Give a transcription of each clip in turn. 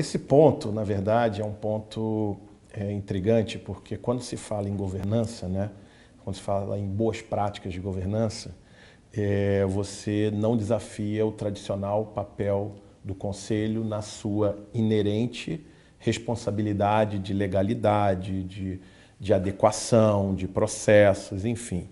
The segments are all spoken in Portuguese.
Esse ponto, na verdade, é um ponto é, intrigante, porque quando se fala em governança, né, quando se fala em boas práticas de governança, é, você não desafia o tradicional papel do conselho na sua inerente responsabilidade de legalidade, de, de adequação, de processos, enfim.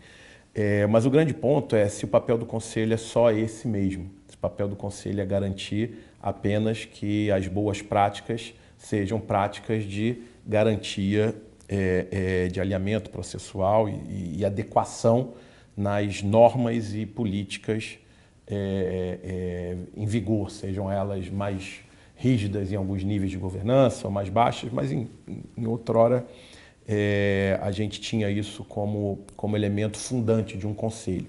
É, mas o grande ponto é se o papel do conselho é só esse mesmo. O papel do conselho é garantir apenas que as boas práticas sejam práticas de garantia é, é, de alinhamento processual e, e, adequação nas normas e políticas é, é, é, em vigor, sejam elas mais rígidas em alguns níveis de governança ou mais baixas, mas em, em outrora é, a gente tinha isso como, como elemento fundante de um conselho.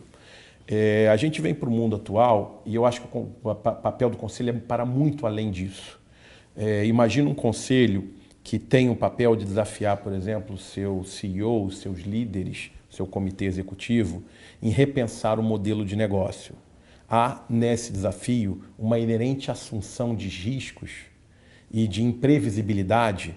É, a gente vem para o mundo atual e eu acho que o papel do conselho é para muito além disso. É, imagina um conselho que tem o papel de desafiar, por exemplo, o seu CEO, seus líderes, seu comitê executivo, em repensar o modelo de negócio. Há nesse desafio uma inerente assunção de riscos e de imprevisibilidade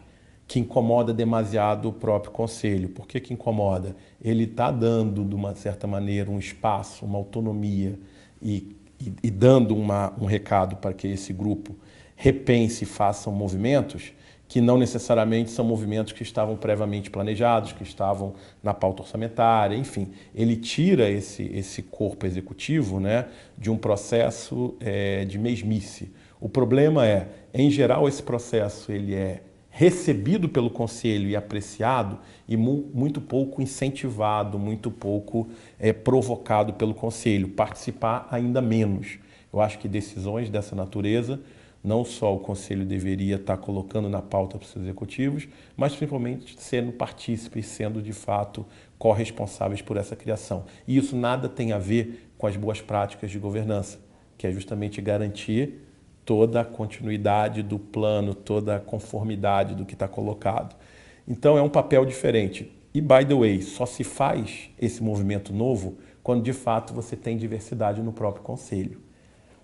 que incomoda demasiado o próprio conselho. Por que, que incomoda? Ele está dando, de uma certa maneira, um espaço, uma autonomia e, e, e dando uma, um recado para que esse grupo repense e façam movimentos que não necessariamente são movimentos que estavam previamente planejados, que estavam na pauta orçamentária, enfim. Ele tira esse, esse corpo executivo né, de um processo é, de mesmice. O problema é, em geral, esse processo ele é recebido pelo conselho e apreciado e mu muito pouco incentivado, muito pouco é, provocado pelo conselho, participar ainda menos. Eu acho que decisões dessa natureza não só o conselho deveria estar colocando na pauta para os executivos, mas principalmente sendo partícipes, sendo de fato corresponsáveis por essa criação. E isso nada tem a ver com as boas práticas de governança, que é justamente garantir toda a continuidade do plano, toda a conformidade do que está colocado. Então é um papel diferente. E, by the way, só se faz esse movimento novo quando de fato você tem diversidade no próprio conselho.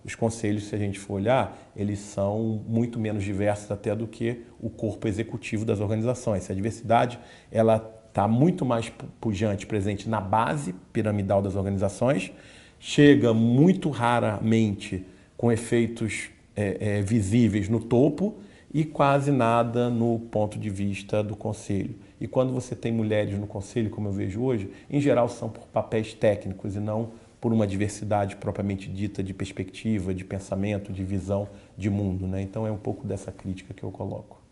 Os conselhos, se a gente for olhar, eles são muito menos diversos até do que o corpo executivo das organizações. A diversidade ela está muito mais pujante, presente na base piramidal das organizações, chega muito raramente com efeitos é, é, visíveis no topo e quase nada no ponto de vista do conselho. E quando você tem mulheres no conselho, como eu vejo hoje, em geral são por papéis técnicos e não por uma diversidade propriamente dita de perspectiva, de pensamento, de visão de mundo. Né? Então é um pouco dessa crítica que eu coloco.